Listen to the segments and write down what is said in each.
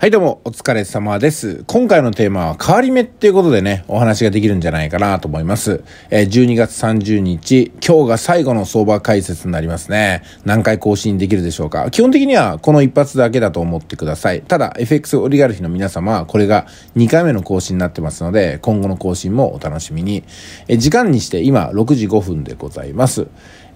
はいどうも、お疲れ様です。今回のテーマは変わり目っていうことでね、お話ができるんじゃないかなと思います。え12月30日、今日が最後の相場解説になりますね。何回更新できるでしょうか基本的にはこの一発だけだと思ってください。ただ、FX オリガルヒの皆様、はこれが2回目の更新になってますので、今後の更新もお楽しみに。え時間にして今6時5分でございます。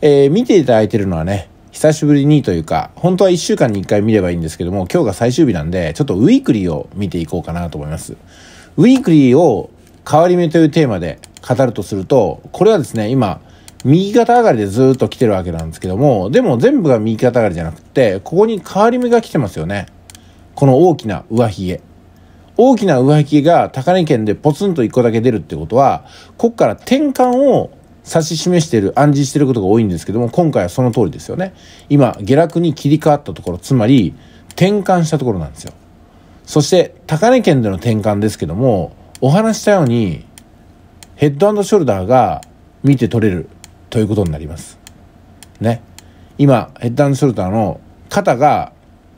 えー、見ていただいてるのはね、久しぶりにというか、本当は1週間に1回見ればいいんですけども、今日が最終日なんで、ちょっとウィークリーを見ていこうかなと思います。ウィークリーを変わり目というテーマで語るとすると、これはですね、今、右肩上がりでずっと来てるわけなんですけども、でも全部が右肩上がりじゃなくて、ここに変わり目が来てますよね。この大きな上髭。大きな上髭が高値圏でポツンと1個だけ出るってことは、こっから転換を指し示している暗示していることが多いんですけども今回はその通りですよね今下落に切り替わったところつまり転換したところなんですよそして高値圏での転換ですけどもお話したようにヘッドショルダーが見て取れるということになりますね今ヘッドショルダーの肩が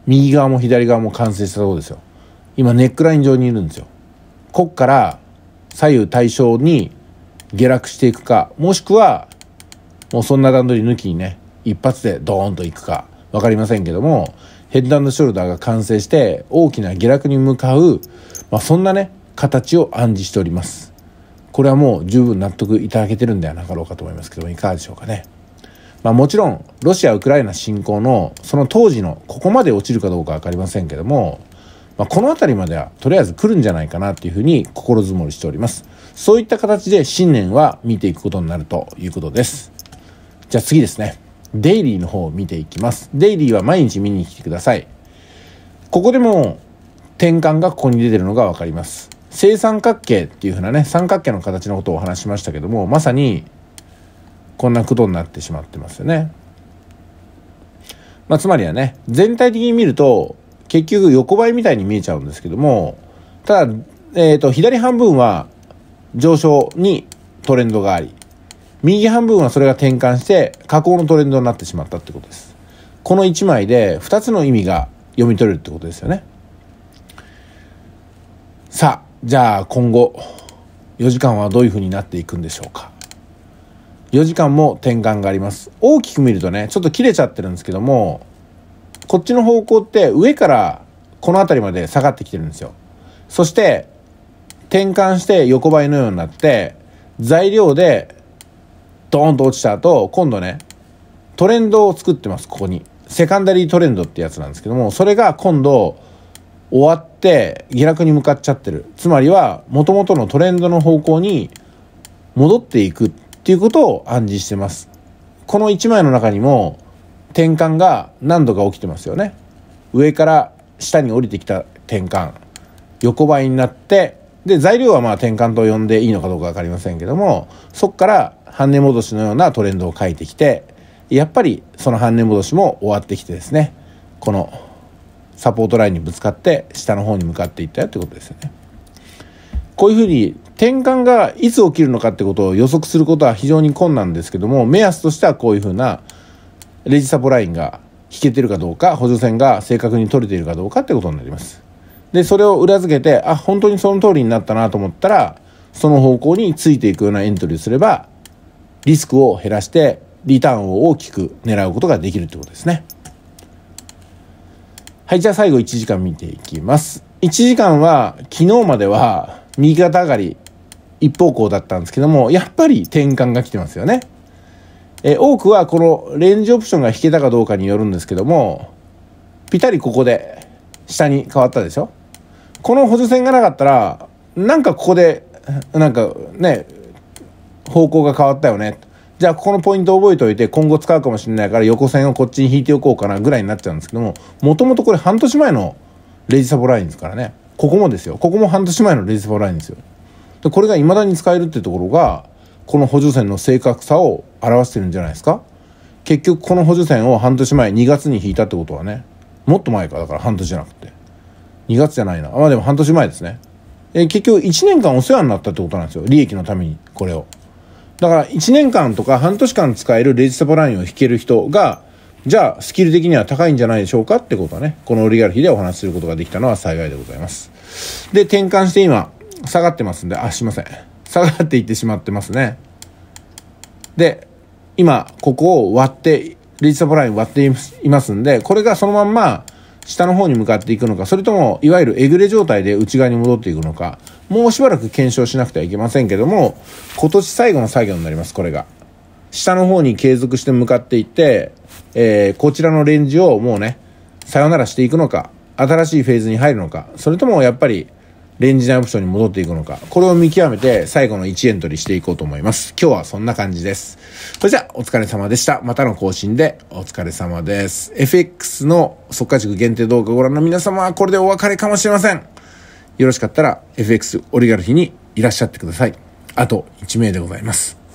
右側も左側も完成したところですよ今ネックライン上にいるんですよこっから左右対称に下落していくか、もしくは、もうそんな段取り抜きにね、一発でドーンといくか、分かりませんけども、ヘッドショルダーが完成して大きな下落に向かう、まあ、そんなね、形を暗示しております。これはもう十分納得いただけてるんではなかろうかと思いますけども、いかがでしょうかね。まあ、もちろん、ロシア・ウクライナ侵攻の、その当時の、ここまで落ちるかどうか分かりませんけども、まあ、この辺りまではとりあえず来るんじゃないかなっていうふうに心づもりしております。そういった形で新年は見ていくことになるということです。じゃあ次ですね。デイリーの方を見ていきます。デイリーは毎日見に来てください。ここでも転換がここに出てるのがわかります。正三角形っていうふうなね、三角形の形のことをお話しましたけども、まさにこんなことになってしまってますよね。まあ、つまりはね、全体的に見ると、結局横ばいみたいに見えちゃうんですけども、ただ、えっ、ー、と、左半分は上昇にトレンドがあり、右半分はそれが転換して下降のトレンドになってしまったってことです。この1枚で2つの意味が読み取れるってことですよね。さあ、じゃあ今後、4時間はどういうふうになっていくんでしょうか。4時間も転換があります。大きく見るとね、ちょっと切れちゃってるんですけども、こっちの方向って上からこの辺りまで下がってきてるんですよ。そして転換して横ばいのようになって、材料でドーンと落ちた後、今度ね、トレンドを作ってます、ここに。セカンダリートレンドってやつなんですけども、それが今度、終わって下落に向かっちゃってる。つまりは、元々のトレンドの方向に戻っていくっていうことを暗示してます。この1枚の中にも、転換が何度か起きてますよね。上から下に降りてきた転換。横ばいになってで材料はまあ転換と呼んでいいのかどうか分かりませんけどもそこから半値戻しのようなトレンドを書いてきてやっぱりその半値戻しも終わってきてですねこのサポートラインにぶつかって下の方に向かっていったよってことですよね。こういうふうに転換がいつ起きるのかってことを予測することは非常に困難ですけども目安としてはこういうふうなレジサポラインが引けてるかどうか補助線が正確に取れているかどうかってことになります。でそれを裏付けてあ本当にその通りになったなと思ったらその方向についていくようなエントリーすればリスクを減らしてリターンを大きく狙うことができるってことですねはいじゃあ最後1時間見ていきます1時間は昨日までは右肩上がり一方向だったんですけどもやっぱり転換が来てますよねえ多くはこのレンジオプションが引けたかどうかによるんですけどもぴたりここで下に変わったでしょこの補助線がなかったらなんかここでなんかね方向が変わったよねじゃあここのポイント覚えておいて今後使うかもしれないから横線をこっちに引いておこうかなぐらいになっちゃうんですけどももともとこれ半年前のレジサボラインですからねここもですよここも半年前のレジサボラインですよでこれがいまだに使えるってところがこの補助線の正確さを表してるんじゃないですか結局この補助線を半年前2月に引いたってことはねもっと前かだから半年じゃなくて2月じゃないなまあでも半年前ですねえ結局1年間お世話になったってことなんですよ利益のためにこれをだから1年間とか半年間使えるレジサポラインを引ける人がじゃあスキル的には高いんじゃないでしょうかってことはねこのオリガルヒでお話しすることができたのは幸いでございますで転換して今下がってますんであすいません下がっていってしまってますねで今ここを割ってリーチサポライン割っていますんで、これがそのまんま下の方に向かっていくのか、それともいわゆるえぐれ状態で内側に戻っていくのか、もうしばらく検証しなくてはいけませんけども、今年最後の作業になります、これが。下の方に継続して向かっていって、えー、こちらのレンジをもうね、さよならしていくのか、新しいフェーズに入るのか、それともやっぱりレンジ内オプションに戻っていくのか、これを見極めて最後の1エントリーしていこうと思います。今日はそんな感じです。それじゃあ、お疲れ様でした。またの更新でお疲れ様です。FX の速化塾限定動画をご覧の皆様はこれでお別れかもしれません。よろしかったら FX オリガルヒにいらっしゃってください。あと1名でございます。